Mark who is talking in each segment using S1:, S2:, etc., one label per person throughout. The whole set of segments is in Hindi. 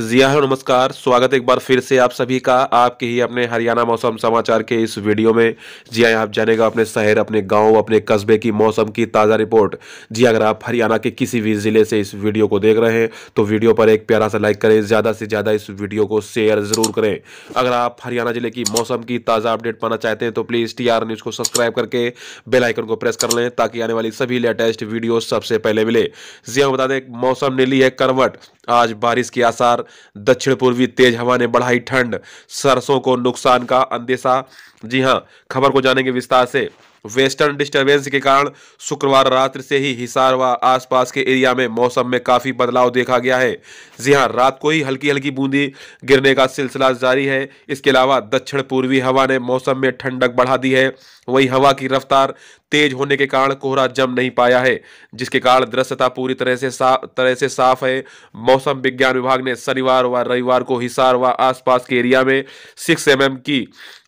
S1: जिया है नमस्कार स्वागत एक बार फिर से आप सभी का आपके ही अपने हरियाणा मौसम समाचार के इस वीडियो में जिया आप जानेगा अपने शहर अपने गांव अपने कस्बे की मौसम की ताज़ा रिपोर्ट जी अगर आप हरियाणा के किसी भी ज़िले से इस वीडियो को देख रहे हैं तो वीडियो पर एक प्यारा सा लाइक करें ज़्यादा से ज़्यादा इस वीडियो को शेयर ज़रूर करें अगर आप हरियाणा ज़िले की मौसम की ताज़ा अपडेट पाना चाहते हैं तो प्लीज़ टी न्यूज़ को सब्सक्राइब करके बेलाइकन को प्रेस कर लें ताकि आने वाली सभी लेटेस्ट वीडियो सबसे पहले मिले जिया बता दें मौसम ने ली है करवट आज बारिश के आसार दक्षिण पूर्वी तेज हवा ने बढ़ाई ठंड सरसों को नुकसान का अंदेशा जी हाँ खबर को जानेंगे विस्तार से वेस्टर्न डिस्टरबेंस के कारण शुक्रवार रात्र से ही हिसार व आसपास के एरिया में मौसम में काफ़ी बदलाव देखा गया है जी हाँ रात को ही हल्की हल्की बूंदी गिरने का सिलसिला जारी है इसके अलावा दक्षिण पूर्वी हवा ने मौसम में ठंडक बढ़ा दी है वही हवा की रफ्तार तेज होने के कारण कोहरा जम नहीं पाया है जिसके कारण दृश्यता पूरी तरह से साफ तरह से साफ है मौसम विज्ञान विभाग ने शनिवार व रविवार को हिसार व आसपास के एरिया में सिक्स एम की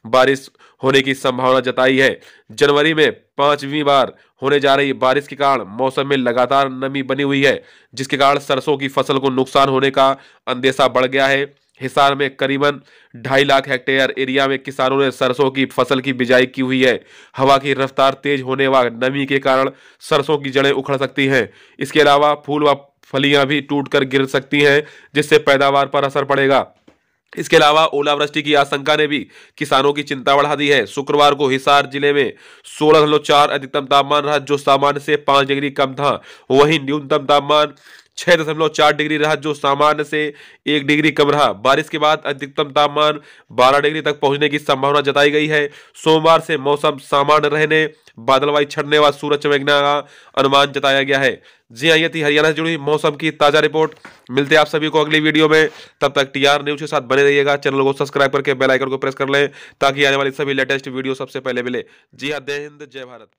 S1: बारिश होने की संभावना जताई है जनवरी में पांचवीं बार होने जा रही बारिश के कारण मौसम में लगातार नमी बनी हुई है जिसके कारण सरसों की फसल को नुकसान होने का अंदेशा बढ़ गया है हिसार में करीबन ढाई लाख हेक्टेयर एरिया में किसानों ने सरसों की फसल की बिजाई की हुई है हवा की रफ्तार तेज होने व नमी के कारण सरसों की जड़ें उखड़ सकती हैं इसके अलावा फूल व फलियां भी टूटकर गिर सकती हैं जिससे पैदावार पर असर पड़ेगा इसके अलावा ओलावृष्टि की आशंका ने भी किसानों की चिंता बढ़ा दी है शुक्रवार को हिसार जिले में सोलह अधिकतम तापमान रहा जो सामान्य से पांच डिग्री कम था वहीं न्यूनतम तापमान छह दशमलव चार डिग्री रहा जो सामान्य से एक डिग्री कम रहा बारिश के बाद अधिकतम तापमान बारह डिग्री तक पहुंचने की संभावना जताई गई है सोमवार से मौसम सामान्य रहने बादलवाई छड़ने व सूरज चमकने का अनुमान जताया गया है जी हाँ ये थी हरियाणा से जुड़ी मौसम की ताज़ा रिपोर्ट मिलते हैं आप सभी को अगली वीडियो में तब तक टीआर न्यूज़ के साथ बने रहिएगा चैनल को सब्सक्राइब करके बेल आइकन को प्रेस कर लें ताकि आने वाली सभी लेटेस्ट वीडियो सबसे पहले मिले जी हाँ जय हिंद जय भारत